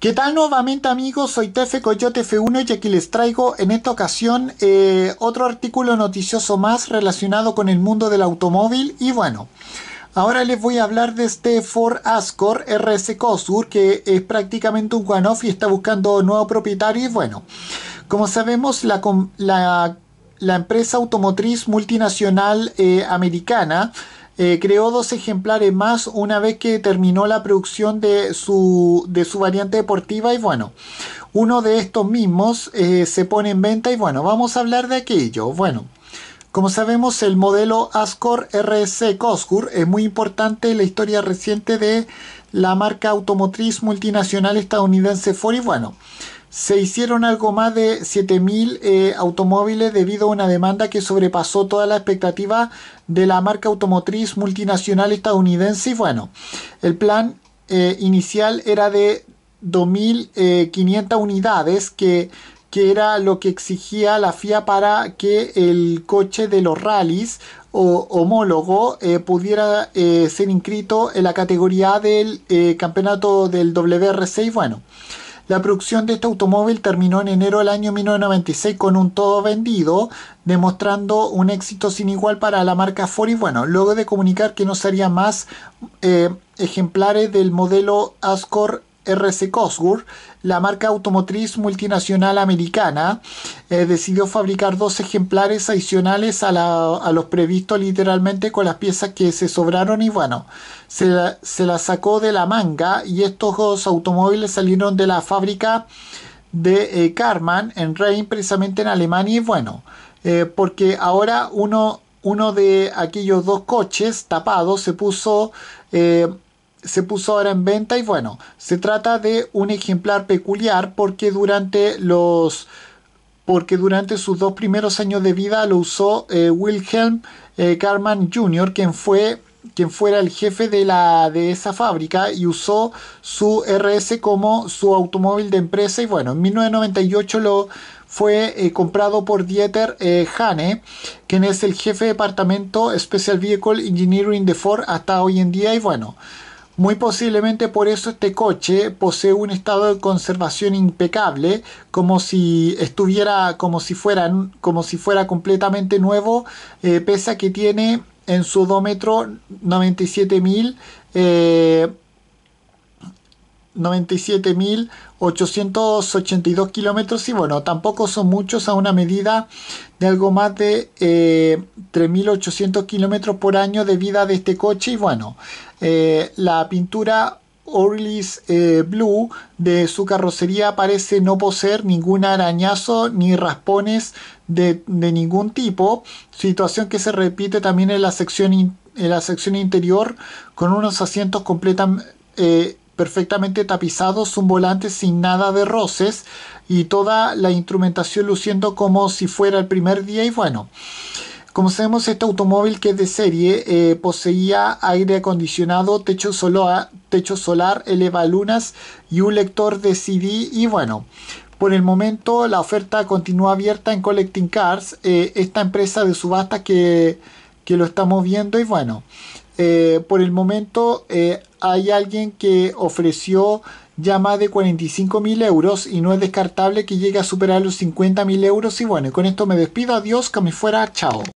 ¿Qué tal nuevamente amigos? Soy Tefe Coyote F1 y aquí les traigo en esta ocasión eh, otro artículo noticioso más relacionado con el mundo del automóvil y bueno, ahora les voy a hablar de este Ford Ascor RS Cosur que es prácticamente un one-off y está buscando nuevo propietario y bueno, como sabemos la, la, empresa automotriz multinacional eh, americana eh, creó dos ejemplares más una vez que terminó la producción de su, de su variante deportiva y bueno, uno de estos mismos eh, se pone en venta y bueno, vamos a hablar de aquello. Bueno, como sabemos el modelo Ascor RC Cosgur es muy importante en la historia reciente de la marca automotriz multinacional estadounidense Ford y bueno, se hicieron algo más de 7.000 eh, automóviles debido a una demanda que sobrepasó toda la expectativa de la marca automotriz multinacional estadounidense. Y bueno, el plan eh, inicial era de 2.500 eh, unidades que que era lo que exigía la FIA para que el coche de los rallies o homólogo pudiera ser inscrito en la categoría del campeonato del WRC. Y bueno, la producción de este automóvil terminó en enero del año 1996 con un todo vendido, demostrando un éxito sin igual para la marca Ford y bueno, luego de comunicar que no sería más eh, ejemplares del modelo Ascor RC Cosworth, la marca automotriz multinacional americana, eh, decidió fabricar dos ejemplares adicionales a, los previstos literalmente con las piezas que se sobraron y bueno, se la, sacó de la manga y estos dos automóviles salieron de la fábrica de carman eh, en Rhein, precisamente en Alemania y bueno, eh, porque ahora uno, de aquellos dos coches tapados se puso se puso ahora en venta y bueno, se trata de un ejemplar peculiar porque durante los porque durante sus dos primeros años de vida lo usó eh, Wilhelm Carman eh, Jr., quien fue quien fuera el jefe de, la, de esa fábrica y usó su RS como su automóvil de empresa y bueno, en 1998 lo fue eh, comprado por Dieter Hane, quien es el jefe de departamento Special Vehicle Engineering de Ford hasta hoy en día y bueno, muy posiblemente por eso este coche posee un estado de conservación impecable, como si estuviera, como si fuera, como si fuera completamente nuevo, eh, pese a que tiene en su odómetro 97.000 97.882 kilómetros y bueno, tampoco son muchos a una medida de algo más de 3.800 eh, kilómetros por año de vida de este coche y bueno, eh, la pintura Orlis eh, Blue de su carrocería parece no poseer ningún arañazo ni raspones de, ningún tipo, situación que se repite también en la sección, en la sección interior con unos asientos completamente perfectamente tapizados, un volante sin nada de roces y toda la instrumentación luciendo como si fuera el primer día y bueno. Como sabemos, este automóvil que es de serie eh, poseía aire acondicionado, techo, solar, eleva lunas y un lector de CD. Y bueno, por el momento la oferta continúa abierta en Collecting Cars, eh, esta empresa de subasta que, que lo estamos viendo. Y bueno, eh, por el momento eh, hay alguien que ofreció ya más de 45 mil euros y no es descartable que llegue a superar los 50 mil euros. Y bueno, con esto me despido, adiós, que me fuera, chao.